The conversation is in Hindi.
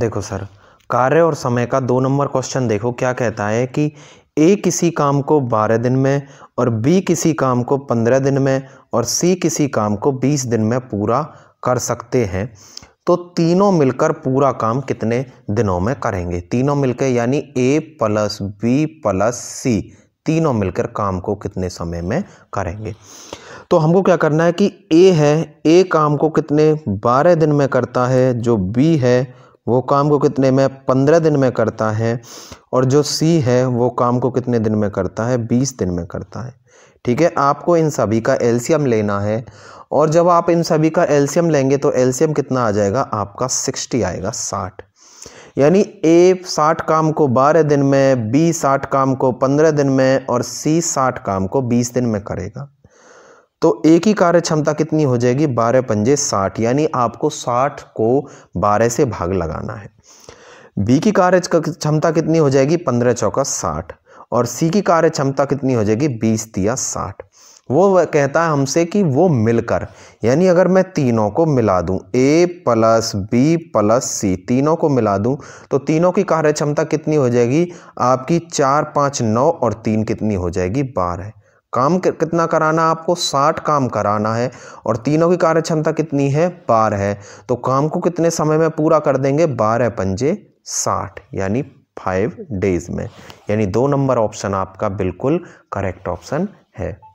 देखो सर कार्य और समय का दो नंबर क्वेश्चन देखो क्या कहता है कि ए किसी काम को बारह दिन में और बी किसी काम को पंद्रह दिन में और सी किसी काम को बीस दिन में पूरा कर सकते हैं तो तीनों मिलकर पूरा काम कितने दिनों में करेंगे तीनों मिलकर यानी A plus B plus C तीनों मिलकर काम को कितने समय में करेंगे तो हमको क्या करना है कि ए है ए काम को कितने बारह दिन में करता है जो बी है वो काम को कितने में पंद्रह दिन में करता है और जो सी है वो काम को कितने दिन में करता है बीस दिन में करता है ठीक है आपको इन सभी का एल्शियम लेना है और जब आप इन सभी का एल्शियम लेंगे तो एल्शियम कितना आ जाएगा आपका सिक्सटी आएगा साठ यानी ए साठ काम को बारह दिन में बी साठ काम को पंद्रह दिन में और सी साठ काम को बीस दिन में करेगा तो एक ही कार्य क्षमता कितनी हो जाएगी बारह पंजे साठ यानी आपको साठ को बारह से भाग लगाना है बी की कार्य क्षमता कितनी हो जाएगी पंद्रह चौका साठ और सी की कार्य क्षमता कितनी हो जाएगी बीस दिया साठ वो कहता है हमसे कि वो मिलकर यानी अगर मैं तीनों को मिला दूं A plus B plus C तीनों को मिला दूं तो तीनों की कार्यक्षमता कितनी हो जाएगी आपकी चार पाँच नौ और तीन कितनी हो जाएगी बारह काम कितना कराना है आपको साठ काम कराना है और तीनों की कार्यक्षमता कितनी है बारह है तो काम को कितने समय में पूरा कर देंगे बारह पंजे साठ यानी फाइव डेज में यानी दो नंबर ऑप्शन आपका बिल्कुल करेक्ट ऑप्शन है